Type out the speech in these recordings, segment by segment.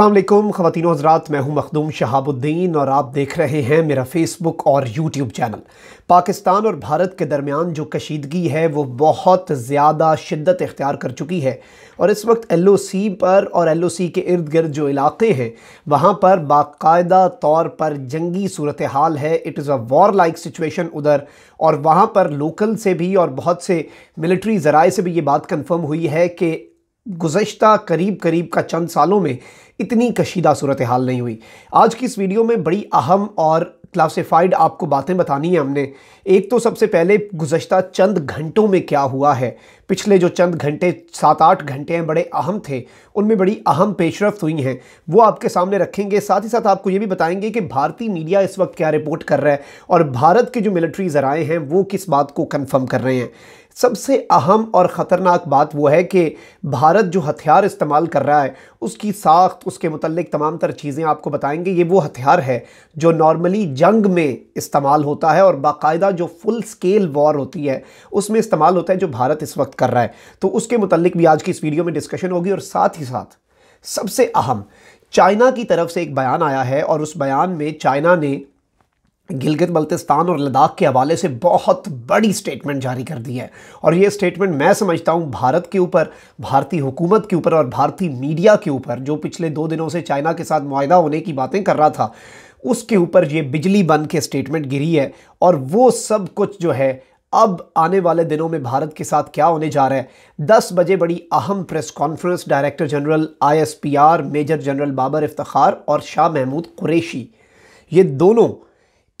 अल्लाम ख़वान हजरात मैं हूं मखदूम शहाबुद्दीन और आप देख रहे हैं मेरा फ़ेसबुक और यूट्यूब चैनल पाकिस्तान और भारत के दरमियान जो कशीदगी है वो बहुत ज़्यादा शिद्दत इख्तियार कर चुकी है और इस वक्त एल ओ सी पर और एल ओ सी के इर्द गिर्द जो इलाके हैं वहाँ पर बाकायदा तौर पर जंगी सूरत हाल है it is a war like situation उधर और वहाँ पर लोकल से भी और बहुत से मिलिट्री ज़राए से भी ये बात कन्फर्म हुई है कि गुज्त करीब करीब का चंद सालों में इतनी कशीदा सूरत हाल नहीं हुई आज की इस वीडियो में बड़ी अहम और क्लासिफाइड आपको बातें बतानी है हमने एक तो सबसे पहले गुज्त चंद घंटों में क्या हुआ है पिछले जो चंद घंटे सात आठ घंटे हैं बड़े अहम थे उनमें बड़ी अहम पेशरफ हुई हैं वो आपके सामने रखेंगे साथ ही साथ आपको ये भी बताएंगे कि भारतीय मीडिया इस वक्त क्या रिपोर्ट कर रहा है और भारत के जो मिलिट्री ज़राए हैं वो किस बात को कन्फर्म कर रहे हैं सबसे अहम और ख़तरनाक बात वो है कि भारत जो हथियार इस्तेमाल कर रहा है उसकी साख्त उसके मतलब तमाम तर चीज़ें आपको बताएंगे ये वो हथियार है जो नॉर्मली जंग में इस्तेमाल होता है और बाकायदा जो फुल स्केल वॉर होती है उसमें इस्तेमाल होता है जो भारत इस वक्त कर रहा है तो उसके मतलब भी आज की इस वीडियो में डिस्कशन होगी और साथ ही साथ सबसे अहम चाइना की तरफ से एक बयान आया है और उस बयान में चाइना ने गिलगित बल्तिस्तान और लद्दाख के हवाले से बहुत बड़ी स्टेटमेंट जारी कर दी है और ये स्टेटमेंट मैं समझता हूँ भारत के ऊपर भारतीय हुकूमत के ऊपर और भारतीय मीडिया के ऊपर जो पिछले दो दिनों से चाइना के साथ माहा होने की बातें कर रहा था उसके ऊपर ये बिजली बन के स्टेटमेंट गिरी है और वो सब कुछ जो है अब आने वाले दिनों में भारत के साथ क्या होने जा रहा है 10 बजे बड़ी अहम press conference director general ISPR major general Babar Iftikhar और शाह महमूद कुरैशी ये दोनों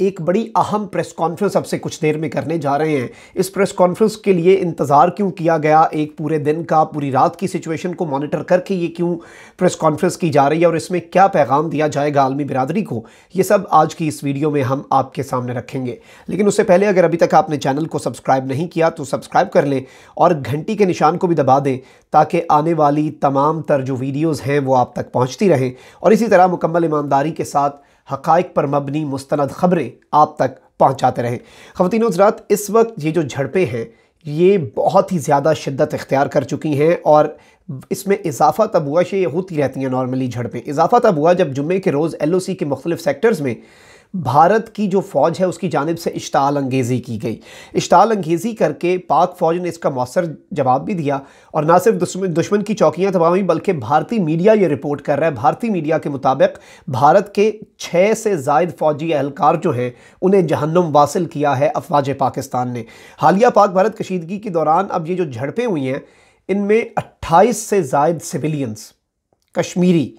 एक बड़ी अहम प्रेस कॉन्फ्रेंस अब से कुछ देर में करने जा रहे हैं इस प्रेस कॉन्फ्रेंस के लिए इंतज़ार क्यों किया गया एक पूरे दिन का पूरी रात की सिचुएशन को मॉनिटर करके ये क्यों प्रेस कॉन्फ्रेंस की जा रही है और इसमें क्या पैगाम दिया जाएगा आलमी बिरादरी को ये सब आज की इस वीडियो में हम आपके सामने रखेंगे लेकिन उससे पहले अगर अभी तक आपने चैनल को सब्सक्राइब नहीं किया तो सब्सक्राइब कर लें और घंटी के निशान को भी दबा दें ताकि आने वाली तमाम तर जो वीडियोज़ हैं वो आप तक पहुँचती रहें और इसी तरह मुकम्मल ईमानदारी के साथ हक़ पर मबनी मुस्ंद ख़बरें आप तक पहुँचाते रहें ख़वान हजरात इस वक्त ये जो झड़पें हैं ये बहुत ही ज़्यादा शिद्दत इख्तियार कर चुकी हैं और इसमें इजाफा तब हुआ ये होती रहती हैं नॉर्मली झड़पें इजाफा तब हुआ जब जुम्मे के रोज़ एल ओ सी के मुख्तलिफ सेक्टर्स में भारत की जो फ़ौज है उसकी जानब से इश्ताल अंगेज़ी की गई इश्ताल अंगेज़ी करके पाक फ़ौज ने इसका मौसर जवाब भी दिया और ना सिर्फ दुश्मन दुश्मन की चौकियाँ तबाह हुई बल्कि भारतीय मीडिया ये रिपोर्ट कर रहा है भारतीय मीडिया के मुताबिक भारत के छः से जायद फ़ौजी एहलकार जो हैं उन्हें जहन्नुम वासिल किया है अफवाज पाकिस्तान ने हालिया पाक भारत कशीदगी के दौरान अब ये जो झड़पें हुई हैं इनमें अट्ठाईस से जायद सिविलियंस कश्मीरी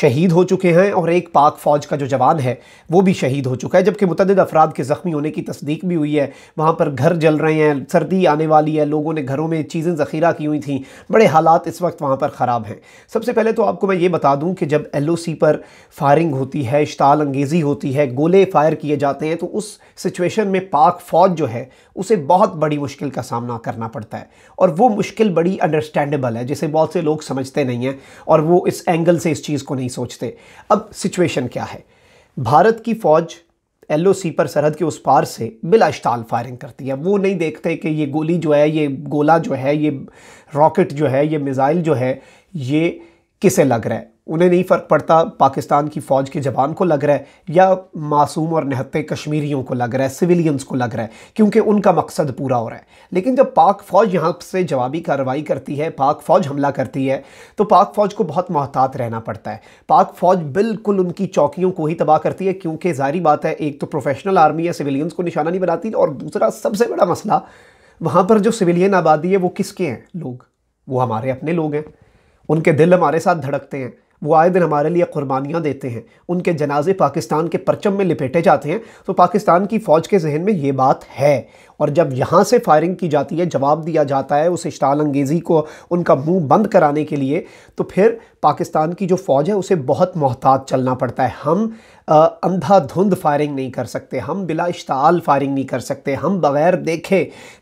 शहीद हो चुके हैं और एक पाक फ़ौज का जो जवान है वो भी शहीद हो चुका है जबकि मुतद अफराद के ज़ख्मी होने की तस्दीक भी हुई है वहाँ पर घर जल रहे हैं सर्दी आने वाली है लोगों ने घरों में चीज़ें ज़ख़ीरा की हुई थी बड़े हालात इस वक्त वहाँ पर ख़राब हैं सबसे पहले तो आपको मैं ये बता दूँ कि जब एल ओ सी पर फायरिंग होती है इश्ताल अंगेज़ी होती है गोले फायर किए जाते हैं तो उस सिचुएशन में पाक फ़ौज जो है उसे बहुत बड़ी मुश्किल का सामना करना पड़ता है और वो मुश्किल बड़ी अंडरस्टैंडेबल है जिसे बहुत से लोग समझते नहीं हैं और वो इस एंगल से इस चीज़ को नहीं सोचते अब सिचुएशन क्या है भारत की फ़ौज एल पर सरहद के उस पार से बिलाश्ताल फायरिंग करती है वो नहीं देखते कि ये गोली जो है ये गोला जो है ये रॉकेट जो है ये मिज़ाइल जो है ये किसे लग रहा है उन्हें नहीं फ़र्क पड़ता पाकिस्तान की फ़ौज के जवान को लग रहा है या मासूम और निहत्ते कश्मीरियों को लग रहा है सिविलियंस को लग रहा है क्योंकि उनका मकसद पूरा हो रहा है लेकिन जब पाक फ़ौज यहाँ से जवाबी कार्रवाई करती है पाक फ़ौज हमला करती है तो पाक फ़ौज को बहुत मोहतात रहना पड़ता है पाक फ़ौज बिल्कुल उनकी चौकियों को ही तबाह करती है क्योंकि जारी बात है एक तो प्रोफेशनल आर्मी या सिविलियंस को निशाना नहीं बनाती और दूसरा सबसे बड़ा मसला वहाँ पर जो सिविलियन आबादी है वो किसके हैं लोग वो हमारे अपने लोग हैं उनके दिल हमारे साथ धड़कते हैं वो आए दिन हमारे लिए कुर्बानियाँ देते हैं उनके जनाजे पाकिस्तान के परचम में लिपेटे जाते हैं तो पाकिस्तान की फ़ौज के जहन में ये बात है और जब यहाँ से फायरिंग की जाती है जवाब दिया जाता है उस इश्ताल अंगेज़ी को उनका मुंह बंद कराने के लिए तो फिर पाकिस्तान की जो फ़ौज है उसे बहुत मोहतात चलना पड़ता है हम अंधाधुंध फायरिंग नहीं कर सकते हम बिला इश्ताल फायरिंग नहीं कर सकते हम बगैर देखे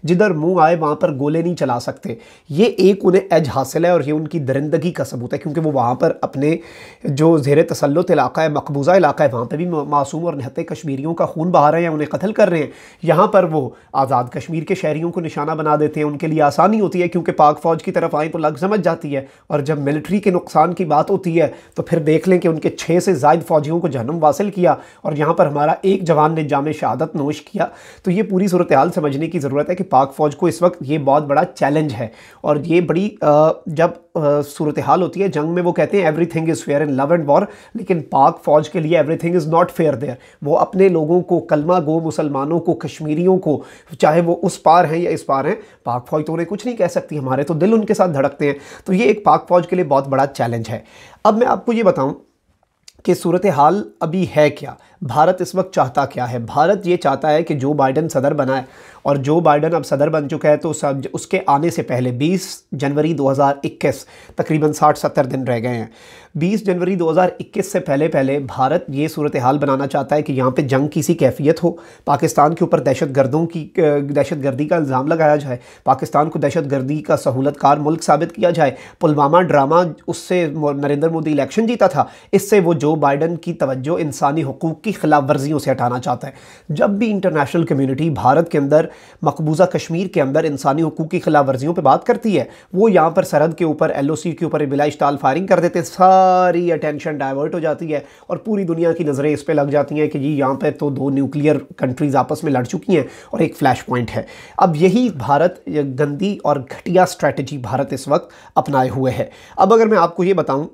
जिधर मुंह आए वहाँ पर गोले नहीं चला सकते ये एक उन्हें एज हासिल है और ये उनकी दरिंदगी का सबूत है क्योंकि वो वहाँ पर अपने जो जेर तसलत इलाका है मकबूजा इलाका है वहाँ पर भी मासूम और नहते कश्मीरियों का खून बहा रहे हैं उन्हें कत्ल कर रहे हैं यहाँ पर वो आज़ाद कश्मीर के शहरीों को निशाना बना देते हैं उनके लिए आसानी होती है क्योंकि पाक फ़ौज की तरफ आए तो लग समझ जाती है और जब मिलिट्री के नुकसान की बात होती है तो फिर देख लें कि उनके छः से जायद फ़ौजियों को जहनम हासिल किया और यहाँ पर हमारा एक जवान ने जाम शहादत नोश किया तो ये पूरी सूरत हाल समझने की ज़रूरत है कि पाक फ़ौज को इस वक्त ये बहुत बड़ा चैलेंज है और ये बड़ी जब सूरत हाल होती है जंग में वो कहते हैं everything is fair in love and war लेकिन पाक फ़ौज के लिए everything is not fair there वो अपने लोगों को कलमा गो मुसलमानों को कश्मीरियों को चाहे वो उस पार हैं या इस पार हैं पाक फ़ौज तो उन्हें कुछ नहीं कह सकती हमारे तो दिल उनके साथ धड़कते हैं तो ये एक पाक फ़ौज के लिए बहुत बड़ा चैलेंज है अब मैं आपको ये बताऊँ कि सूरत हाल अभी है क्या भारत इस वक्त चाहता क्या है भारत ये चाहता है कि जो बाइडन सदर बनाए और जो बाइडन अब सदर बन चुका है तो सब उसके आने से पहले 20 जनवरी 2021 तकरीबन 60-70 दिन रह गए हैं 20 जनवरी 2021 से पहले पहले भारत ये सूरत हाल बनाना चाहता है कि यहाँ पे जंग किसी कैफियत हो पाकिस्तान के ऊपर दहशत गर्दों की दहशत गर्दी का इल्ज़ाम लगाया जाए पाकिस्तान को दहशत गर्दी का सहूलतकार मुल्क साबित किया जाए पुलवामा ड्रामा उससे नरेंद्र मोदी इलेक्शन जीता था इससे वो जो बाइडन की तवज्जो इंसानी हकूक़ की खिलाफ वर्जियों से हटाना चाहता है जब भी इंटरनेशनल कम्यूनिटी भारत के अंदर मकबूजा कश्मीर के अंदर इंसानी हकूक़ की खिलाफ वर्जियों पर बात करती है वो यहाँ पर सरहद के ऊपर एल ओ सी के ऊपर बिला इश्ताल फायरिंग कर देते सारी अटेंशन डाइवर्ट हो जाती है और पूरी दुनिया की नज़रें इस पर लग जाती हैं कि जी यहाँ पर तो दो न्यूक्लियर कंट्रीज़ आपस में लड़ चुकी हैं और एक फ्लैश पॉइंट है अब यही भारत गंदी और घटिया स्ट्रैटेजी भारत इस वक्त अपनाए हुए है अब अगर मैं आपको ये बताऊँ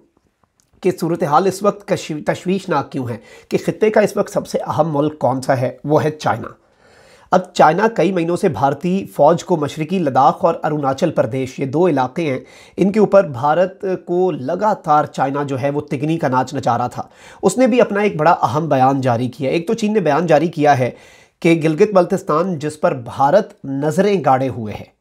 कि सूरत हाल इस वक्त तशवीशनाक क्यों है कि ख़त्े का इस वक्त सबसे अहम मुल्क कौन सा है वो है चाइना अब चाइना कई महीनों से भारतीय फ़ौज को मशरकी लद्दाख और अरुणाचल प्रदेश ये दो इलाके हैं इनके ऊपर भारत को लगातार चाइना जो है वो तिगनी का नाच नचा रहा था उसने भी अपना एक बड़ा अहम बयान जारी किया एक तो चीन ने बयान जारी किया है कि गिलगित बल्तिस्तान जिस पर भारत नज़रें गाड़े हुए हैं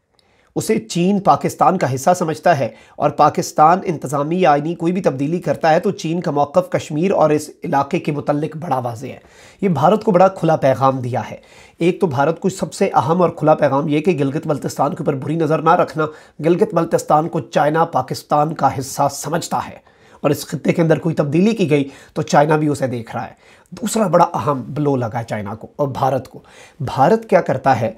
उसे चीन पाकिस्तान का हिस्सा समझता है और पाकिस्तान इंतज़ामी आइनी कोई भी तब्दीली करता है तो चीन का मौक़ कश्मीर और इस इलाके के मतलब बड़ा वाज है ये भारत को बड़ा खुला पैगाम दिया है एक तो भारत को सबसे अहम और खुला पैगाम ये कि गिलगित बल्तिस्तान के ऊपर बुरी नज़र ना रखना गिलगित बल्तिस्तान को चाइना पाकिस्तान का हिस्सा समझता है और इस खत्े के अंदर कोई तब्दीली की गई तो चाइना भी उसे देख रहा है दूसरा बड़ा अहम ब्लो लगा चाइना को और भारत को भारत क्या करता है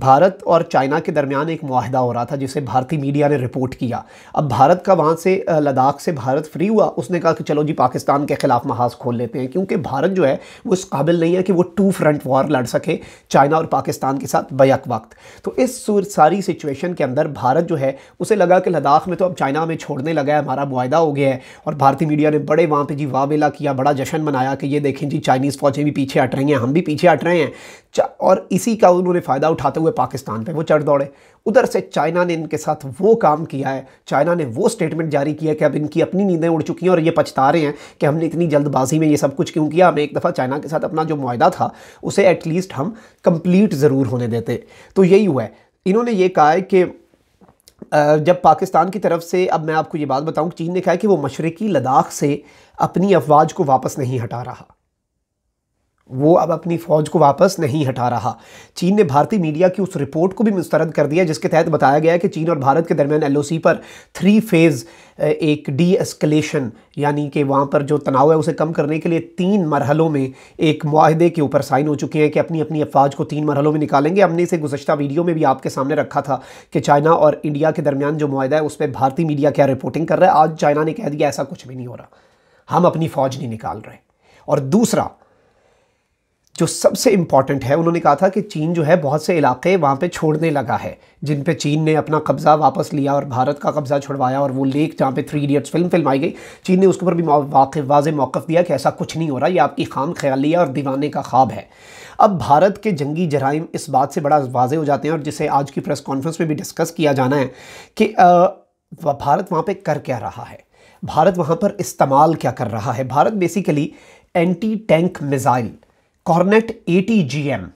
भारत और चाइना के दरमियान एक माहदा हो रहा था जिसे भारतीय मीडिया ने रिपोर्ट किया अब भारत का वहाँ से लद्दाख से भारत फ्री हुआ उसने कहा कि चलो जी पाकिस्तान के ख़िलाफ़ महाज खोल लेते हैं क्योंकि भारत जो है वो इस काबिल नहीं है कि वो टू फ्रंट वॉर लड़ सके चाइना और पाकिस्तान के साथ बैक वक्त तो इस सारी सिचुएशन के अंदर भारत जो है उसे लगा कि लद्दाख में तो अब चाइना हमें छोड़ने लगा है हमारा माहदा हो गया है और भारतीय मीडिया ने बड़े वहाँ पर जी वाह किया बड़ा जश्न मनाया कि ये देखें जी चाइनीज़ फ़ौजें भी पीछे हट रही हैं हम भी पीछे हट रहे हैं और इसी का उन्होंने फ़ायदा उठाते हुए पाकिस्तान पे वो चढ़ दौड़े उधर से चाइना ने इनके साथ वो काम किया है चाइना ने वो स्टेटमेंट जारी किया कि अब इनकी अपनी नींदें उड़ चुकी हैं और ये पछता रहे हैं कि हमने इतनी जल्दबाजी में ये सब कुछ क्यों किया हमें एक दफ़ा चाइना के साथ अपना जो माहा था उसे एटलीस्ट हम कंप्लीट ज़रूर होने देते तो यही हुआ है इन्होंने ये कहा है कि जब पाकिस्तान की तरफ से अब मैं आपको ये बात बताऊं चीन ने कहा कि वो मशरक़ी लद्दाख से अपनी अफवाज को वापस नहीं हटा रहा वो अब अपनी फौज को वापस नहीं हटा रहा चीन ने भारतीय मीडिया की उस रिपोर्ट को भी मुस्तरद कर दिया जिसके तहत बताया गया है कि चीन और भारत के दरमियान एलओसी पर थ्री फेज़ एक डी एस्कलेशन यानी कि वहाँ पर जो तनाव है उसे कम करने के लिए तीन मरहलों में एक माहदे के ऊपर साइन हो चुके हैं कि अपनी अपनी अफवाज को तीन मरहलों में निकालेंगे हमने इसे गुजशत वीडियो में भी आपके सामने रखा था कि चाइना और इंडिया के दरमियान जो माहदा है उस पर भारतीय मीडिया क्या रिपोर्टिंग कर रहा है आज चाइना ने कह दिया ऐसा कुछ भी नहीं हो रहा हम अपनी फ़ौज नहीं निकाल रहे और दूसरा जो सबसे इम्पॉर्टेंट है उन्होंने कहा था कि चीन जो है बहुत से इलाके वहाँ पे छोड़ने लगा है जिन पे चीन ने अपना कब्ज़ा वापस लिया और भारत का कब्ज़ा छुड़वाया और वो लेक जहाँ पे थ्री इडियट्स फिल्म फिल्म आई गई चीन ने उसके ऊपर भी वाक़ वाज मौक़ दिया कि ऐसा कुछ नहीं हो रहा ये आपकी खाम ख्याली और दीवाने का ख्वाब है अब भारत के जंगी जराइम इस बात से बड़ा वाजे हो जाते हैं और जिसे आज की प्रेस कॉन्फ्रेंस में भी डिस्कस किया जाना है कि भारत वहाँ पर कर क्या रहा है भारत वहाँ पर इस्तेमाल क्या कर रहा है Bharat basically anti tank missile Kornet M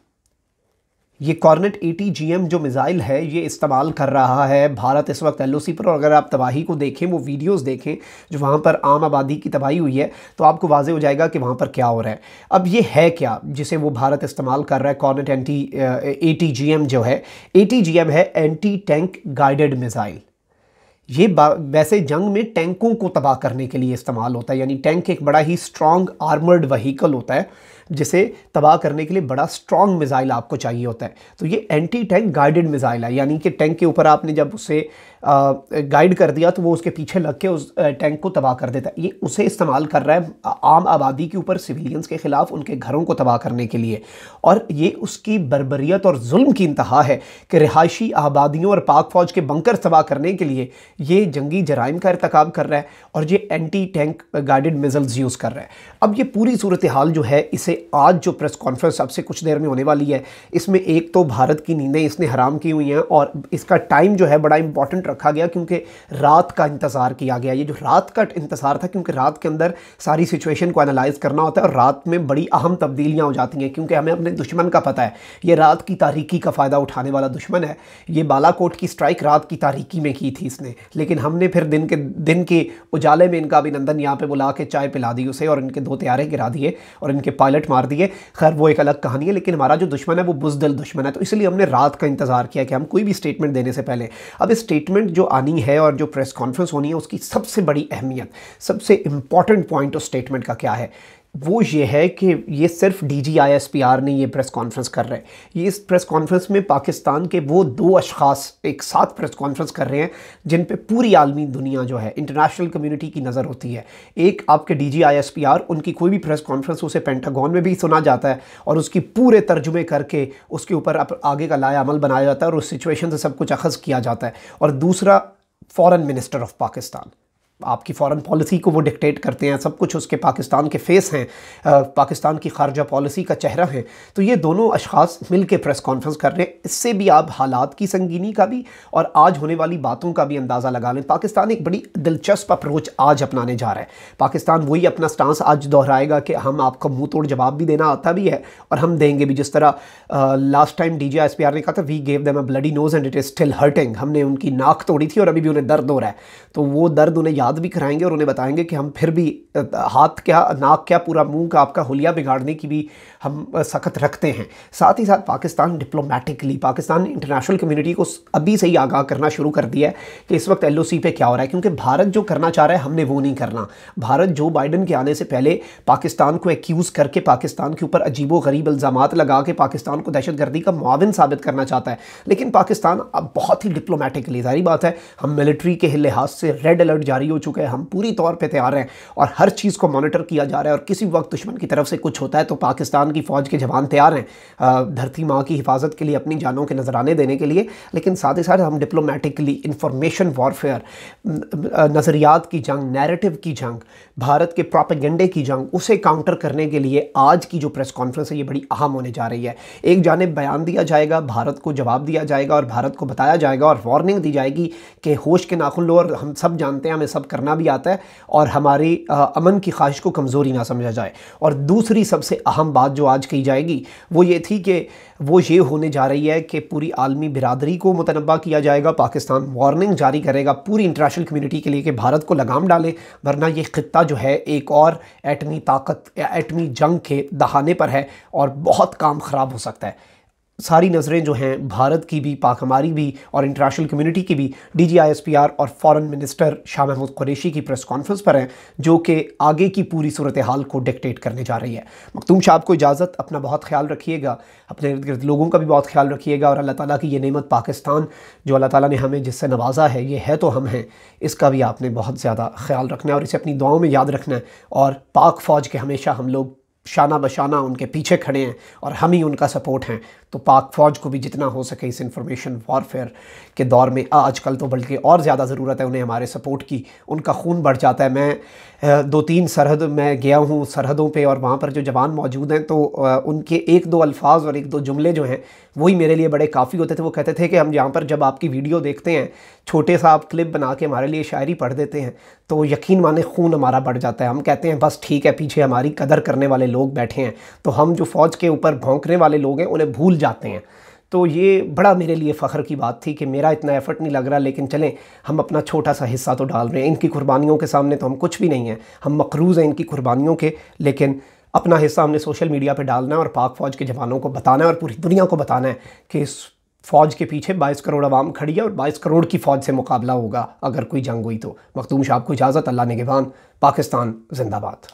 ये कॉर्नेट एम जो मिज़ाइल है ये इस्तेमाल कर रहा है भारत इस वक्त सी पर और अगर आप तबाही को देखें वो वीडियोस देखें जो वहाँ पर आम आबादी की तबाही हुई है तो आपको वाजे हो जाएगा कि वहाँ पर क्या हो रहा है अब ये है क्या जिसे वो भारत इस्तेमाल कर रहा है कॉर्नेट एंटी ए जो है ए है एंटी टैंक गाइडेड मिज़ाइल ये वैसे जंग में टैंकों को तबाह करने के लिए इस्तेमाल होता है यानी टैंक एक बड़ा ही स्ट्रॉन्ग आर्मर्ड वहीकल होता है जिसे तबाह करने के लिए बड़ा स्ट्रॉन्ग मिज़ाइल आपको चाहिए होता है तो ये एंटी टैंक गाइडेड मिज़ाइल है यानी कि टैंक के ऊपर आपने जब उसे गाइड कर दिया तो वो उसके पीछे लग के उस टैंक को तबाह कर देता है ये उसे इस्तेमाल कर रहा है आम आबादी के ऊपर सिविलियंस के ख़िलाफ़ उनके घरों को तबाह करने के लिए और ये उसकी बरबरीत और जुल्म की इंतहा है कि रिहायशी आबादियों और पाक फ़ौज के बंकर तबाह करने के लिए ये जंगी जराइम का इरतकाम कर रहा है और ये anti tank guided missiles use कर रहा है अब ये पूरी सूरत हाल जो है इसे आज जो प्रेस कॉन्फ्रेंस अब से कुछ देर में होने वाली है इसमें एक तो भारत की नींदें इसने हराम की हुई हैं और इसका टाइम जो है बड़ा इंपॉर्टेंट मिनट रखा गया क्योंकि रात का इंतज़ार किया गया ये जो रात का इंतज़ार था क्योंकि रात के अंदर सारी सिचुएशन को एनालाइज करना होता है और रात में बड़ी अहम तब्दीलियाँ हो जाती हैं क्योंकि हमें अपने दुश्मन का पता है ये रात की तारीकी का फ़ायदा उठाने वाला दुश्मन है ये बालाकोट की स्ट्राइक रात की तारीकी में की थी इसने लेकिन हमने फिर दिन के दिन के उजाले में इनका अभिनंदन यहाँ पर बुला के चाय पिला दी उसे और इनके दो त्यारे गिरा दिए और इनके पायलट मार दिए खैर वो एक अलग कहानी है लेकिन हमारा जो दुश्मन है वो बुजदल दुश्मन है तो इसलिए हमने रात का इंतज़ार किया कि हम कोई भी स्टेटमेंट देने से पहले अब इस स्टेटमेंट अनाउंसमेंट जो आनी है और जो प्रेस कॉन्फ्रेंस होनी है उसकी सबसे बड़ी अहमियत सबसे इंपॉर्टेंट पॉइंट ऑफ स्टेटमेंट का क्या है वो ये है कि ये सिर्फ D G I S P R नहीं ये प्रेस कॉन्फ्रेंस कर रहे हैं ये इस प्रेस कॉन्फ्रेंस में पाकिस्तान के वो दो अशखास एक साथ प्रेस कॉन्फ्रेंस कर रहे हैं जिन पे पूरी आलमी दुनिया जो है इंटरनेशनल कम्युनिटी की नज़र होती है एक आपके D G I S P R उनकी कोई भी प्रेस कॉन्फ्रेंस उसे पेंटागॉन में भी सुना जाता है और उसकी पूरे तर्जुमे करके उसके ऊपर आगे का लाया अमल बनाया जाता है और उस सिचुएशन से सब कुछ अखज़ किया जाता है और दूसरा फ़ॉरन मिनिस्टर ऑफ पाकिस्तान आपकी फॉरेन पॉलिसी को वो डिक्टेट करते हैं सब कुछ उसके पाकिस्तान के फेस हैं पाकिस्तान की खारजा पॉलिसी का चेहरा है तो ये दोनों अशास मिल के प्रेस कॉन्फ्रेंस कर रहे हैं इससे भी आप हालात की संगीनी का भी और आज होने वाली बातों का भी अंदाज़ा लगा लें पाकिस्तान एक बड़ी दिलचस्प अप्रोच आज अपनाने जा रहा है पाकिस्तान वही अपना स्टांस आज दोहराएगा कि हम आपका मुँह तोड़ जवाब भी देना आता भी है और हम देंगे भी जिस तरह लास्ट टाइम डी जी ने कहा था we gave them a bloody nose and it is still hurting हमने उनकी नाक तोड़ी थी और अभी भी उन्हें दर्द हो रहा है तो वो दर्द उन्हें याद भी कराएंगे और उन्हें बताएंगे कि हम फिर भी हाथ क्या नाक क्या पूरा मुंह का आपका हुलिया बिगाड़ने की भी हम सख्त रखते हैं साथ ही साथ पाकिस्तान डिप्लोमेटिकली पाकिस्तान ने इंटरनेशनल कम्युनिटी को अभी से ही आगाह करना शुरू कर दिया है कि इस वक्त एल पे क्या हो रहा है क्योंकि भारत जो करना चाह रहा है हमने वो नहीं करना भारत जो बाइडन के आने से पहले पाकिस्तान को एक्यूज़ करके पाकिस्तान के ऊपर अजीबो गरीब इल्ज़ाम लगा के पाकिस्तान को दहशतगर्दी का मुआवन साबित करना चाहता है लेकिन पाकिस्तान अब बहुत ही डिप्लोमेटिकली जारी बात है हम मिलिट्री के लिहाज से रेड अलर्ट जारी हो हो चुके हैं हम पूरी तौर पर तैयार हैं और हर चीज़ को मॉनिटर किया जा रहा है और किसी वक्त दुश्मन की तरफ से कुछ होता है तो पाकिस्तान की फ़ौज के जवान तैयार हैं धरती माँ की हिफाजत के लिए अपनी जानों के नजराने देने के लिए लेकिन साथ ही साथ हम डिप्लोमेटिकली इंफॉर्मेशन वॉरफेयर नज़रियात की जंग नैरेटिव की जंग भारत के प्रोपेगेंडे की जंग उसे काउंटर करने के लिए आज की जो प्रेस कॉन्फ्रेंस है ये बड़ी अहम होने जा रही है एक जानब बयान दिया जाएगा भारत को जवाब दिया जाएगा और भारत को बताया जाएगा और वार्निंग दी जाएगी कि होश के नाखुन लो और हम सब जानते हैं हमें सब करना भी आता है और हमारी अमन की ख्वाहिश को कमज़ोरी ना समझा जाए और दूसरी सबसे अहम बात जो आज की जाएगी वो ये थी कि वो ये होने जा रही है कि पूरी आलमी बिरादरी को मुतनबा किया जाएगा पाकिस्तान वार्निंग जारी करेगा पूरी इंटरनेशनल कम्यूनिटी के लिए कि भारत को लगाम डाले वरना ये खत्ता जो है एक और एटमी ताकत या एटमी जंग के दहाने पर है और बहुत काम ख़राब हो सकता है सारी नज़रें जो हैं भारत की भी पाक हमारी भी और इंटरनेशनल कम्युनिटी की भी D G I S P R और फॉरेन मिनिस्टर शाह महमूद कुरेशी की प्रेस कॉन्फ्रेंस पर हैं जो कि आगे की पूरी सूरत हाल को डिक्टेट करने जा रही है मखतूम शाह आपको इजाज़त अपना बहुत ख्याल रखिएगा अपने इर्द गिर्द लोगों का भी बहुत ख्याल रखिएगा और अल्लाह ताली की ये नियमत पाकिस्तान जो अल्लाह ताली ने हमें जिससे नवाजा है ये है तो हम हैं इसका भी आपने बहुत ज़्यादा ख्याल रखना है और इसे अपनी दुआओं में याद रखना है और पाक फ़ौज के हमेशा हम लोग शाना बशाना उनके पीछे खड़े हैं और हम ही उनका सपोर्ट हैं तो पाक फ़ौज को भी जितना हो सके इस इंफॉर्मेशन वॉरफेयर के दौर में आजकल तो बल्कि और ज़्यादा ज़रूरत है उन्हें हमारे सपोर्ट की उनका खून बढ़ जाता है मैं दो तीन सरहद में गया हूँ सरहदों पे और वहाँ पर जो जवान मौजूद हैं तो उनके एक दो अल्फाज और एक दो जुमले जो हैं वही मेरे लिए बड़े काफ़ी होते थे वो कहते थे कि हम यहाँ पर जब आपकी वीडियो देखते हैं छोटे सा आप क्लिप बना के हमारे लिए शायरी पढ़ देते हैं तो यकीन माने खून हमारा बढ़ जाता है हम कहते हैं बस ठीक है पीछे हमारी कदर करने वाले लोग बैठे हैं तो हम जो फ़ौज के ऊपर भोंकने वाले लोग हैं उन्हें भूल भूल जाते हैं तो ये बड़ा मेरे लिए फ़ख्र की बात थी कि मेरा इतना एफर्ट नहीं लग रहा लेकिन चलें हम अपना छोटा सा हिस्सा तो डाल रहे हैं इनकी कुर्बानियों के सामने तो हम कुछ भी नहीं हैं हम मकरूज़ हैं इनकी कुर्बानियों के लेकिन अपना हिस्सा हमने सोशल मीडिया पे डालना है और पाक फ़ौज के जवानों को बताना है और पूरी दुनिया को बताना है कि इस फ़ौज के पीछे बाईस करोड़ आवाम खड़ी है और बाईस करोड़ की फ़ौज से मुकाबला होगा अगर कोई जंग हुई तो मखदूम शाह को इजाज़त अल्लाह ने पाकिस्तान जिंदाबाद